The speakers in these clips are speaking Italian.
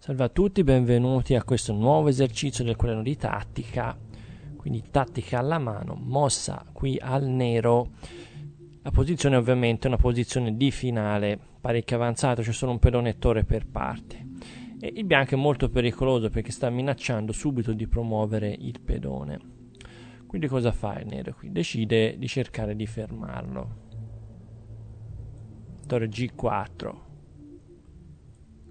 Salve a tutti, benvenuti a questo nuovo esercizio del quaderno di tattica, quindi tattica alla mano, mossa qui al nero. La posizione ovviamente è una posizione di finale, parecchio avanzata, c'è solo un pedonettore per parte. E il bianco è molto pericoloso perché sta minacciando subito di promuovere il pedone. Quindi cosa fa il nero qui? Decide di cercare di fermarlo. Torre G4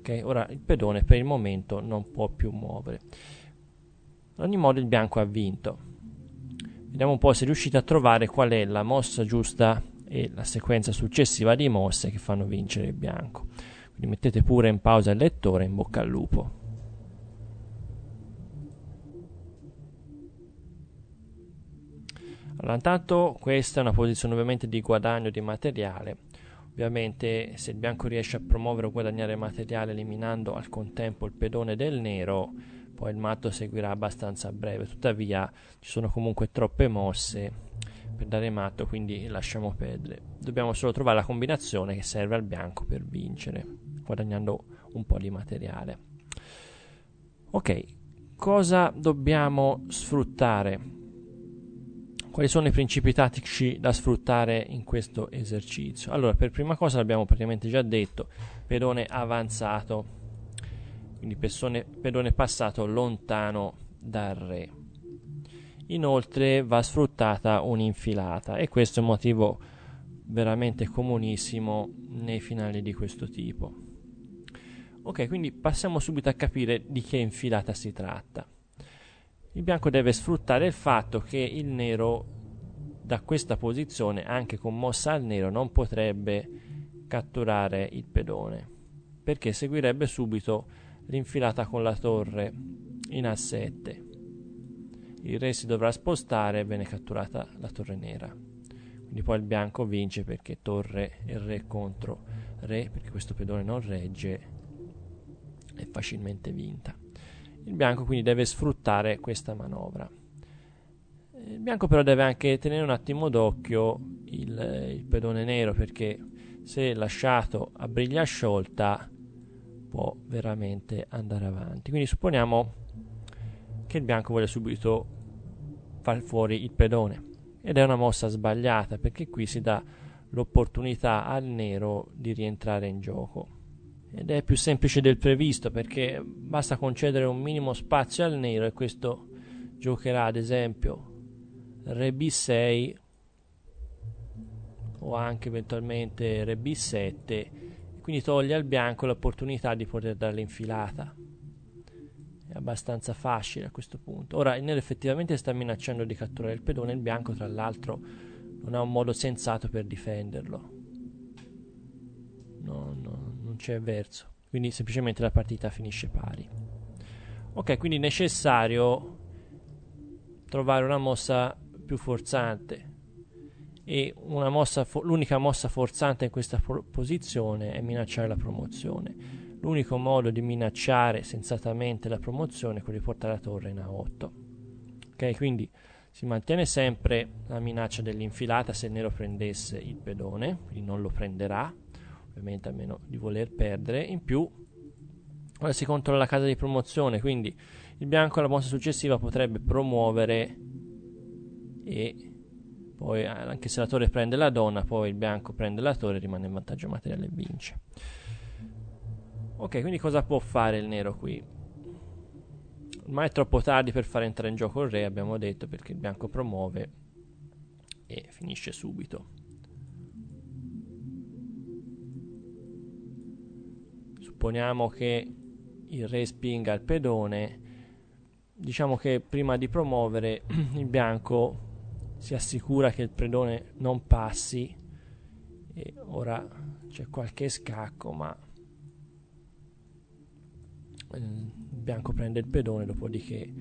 ok ora il pedone per il momento non può più muovere ad ogni modo il bianco ha vinto vediamo un po' se riuscite a trovare qual è la mossa giusta e la sequenza successiva di mosse che fanno vincere il bianco quindi mettete pure in pausa il lettore in bocca al lupo Allora, intanto questa è una posizione ovviamente di guadagno di materiale Ovviamente se il bianco riesce a promuovere o guadagnare materiale eliminando al contempo il pedone del nero, poi il matto seguirà abbastanza a breve. Tuttavia ci sono comunque troppe mosse per dare matto, quindi lasciamo perdere. Dobbiamo solo trovare la combinazione che serve al bianco per vincere, guadagnando un po' di materiale. Ok, cosa dobbiamo sfruttare? Quali sono i principi tattici da sfruttare in questo esercizio? Allora, per prima cosa l'abbiamo praticamente già detto, pedone avanzato, quindi persone, pedone passato lontano dal re. Inoltre va sfruttata un'infilata e questo è un motivo veramente comunissimo nei finali di questo tipo. Ok, quindi passiamo subito a capire di che infilata si tratta. Il bianco deve sfruttare il fatto che il nero da questa posizione, anche con mossa al nero, non potrebbe catturare il pedone, perché seguirebbe subito l'infilata con la torre in A7. Il re si dovrà spostare e viene catturata la torre nera. Quindi poi il bianco vince perché torre e re contro re, perché questo pedone non regge, è facilmente vinta. Il bianco quindi deve sfruttare questa manovra. Il bianco però deve anche tenere un attimo d'occhio il, il pedone nero perché se lasciato a briglia sciolta può veramente andare avanti. Quindi supponiamo che il bianco voglia subito far fuori il pedone ed è una mossa sbagliata perché qui si dà l'opportunità al nero di rientrare in gioco ed è più semplice del previsto perché basta concedere un minimo spazio al nero e questo giocherà ad esempio re b6 o anche eventualmente re b7 quindi toglie al bianco l'opportunità di poter dare l'infilata è abbastanza facile a questo punto ora il nero effettivamente sta minacciando di catturare il pedone il bianco tra l'altro non ha un modo sensato per difenderlo non, non c'è verso. Quindi semplicemente la partita finisce pari. Ok, quindi è necessario trovare una mossa più forzante. E mossa fo- l'unica mossa forzante in questa pro- posizione è minacciare la promozione. L'unico modo di minacciare sensatamente la promozione è quello di portare la torre in A8. Ok, quindi si mantiene sempre la minaccia dell'infilata se il nero prendesse il pedone, quindi non lo prenderà, ovviamente a meno di voler perdere. In più, ora si controlla la casa di promozione, quindi il bianco alla mossa successiva potrebbe promuovere e poi eh, anche se la torre prende la donna, poi il bianco prende la torre, rimane in vantaggio materiale e vince. Ok, quindi cosa può fare il nero qui? Ormai è troppo tardi per far entrare in gioco il re, abbiamo detto, perché il bianco promuove e finisce subito. supponiamo che il re spinga il pedone, diciamo che prima di promuovere il bianco si assicura che il pedone non passi. E ora c'è qualche scacco, ma eh, il bianco prende il pedone, dopodiché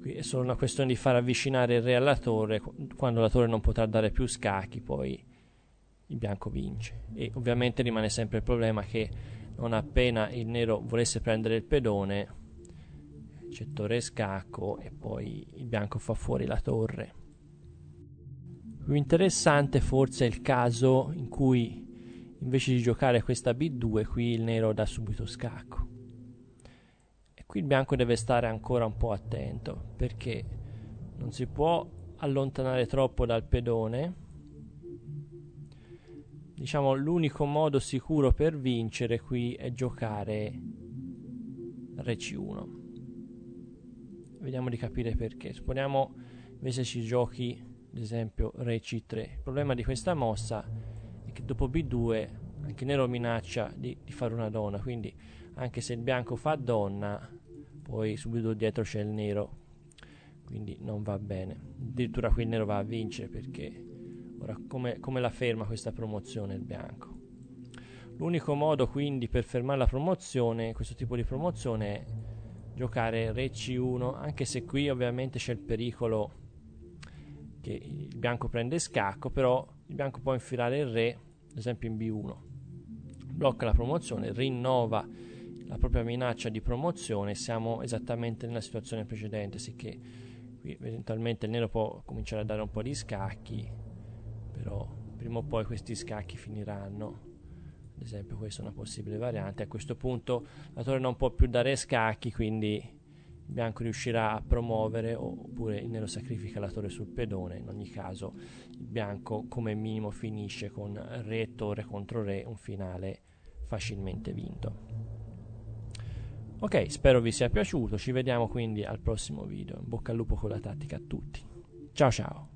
qui è solo una questione di far avvicinare il re alla torre, quando la torre non potrà dare più scacchi, poi il bianco vince. E ovviamente rimane sempre il problema che non appena il nero volesse prendere il pedone, c'è torre scacco e poi il bianco fa fuori la torre. Più interessante forse è il caso in cui invece di giocare questa B2 qui il nero dà subito scacco. E qui il bianco deve stare ancora un po' attento perché non si può allontanare troppo dal pedone Diciamo l'unico modo sicuro per vincere qui è giocare Re C1. Vediamo di capire perché. Supponiamo invece ci giochi ad esempio Re C3. Il problema di questa mossa è che dopo B2 anche Nero minaccia di, di fare una donna, quindi anche se il bianco fa donna, poi subito dietro c'è il nero, quindi non va bene. Addirittura qui il nero va a vincere perché Ora, come, come la ferma questa promozione il bianco? L'unico modo quindi per fermare la promozione, questo tipo di promozione, è giocare Re C1, anche se qui ovviamente c'è il pericolo che il bianco prende scacco, però il bianco può infilare il Re, ad esempio in B1, blocca la promozione, rinnova la propria minaccia di promozione, siamo esattamente nella situazione precedente, sicché qui eventualmente il nero può cominciare a dare un po' di scacchi, però prima o poi questi scacchi finiranno. Ad esempio questa è una possibile variante. A questo punto la torre non può più dare scacchi, quindi il bianco riuscirà a promuovere oppure il nero sacrifica la torre sul pedone. In ogni caso il bianco come minimo finisce con re e torre contro re, un finale facilmente vinto. Ok, spero vi sia piaciuto, ci vediamo quindi al prossimo video. In bocca al lupo con la tattica a tutti. Ciao ciao!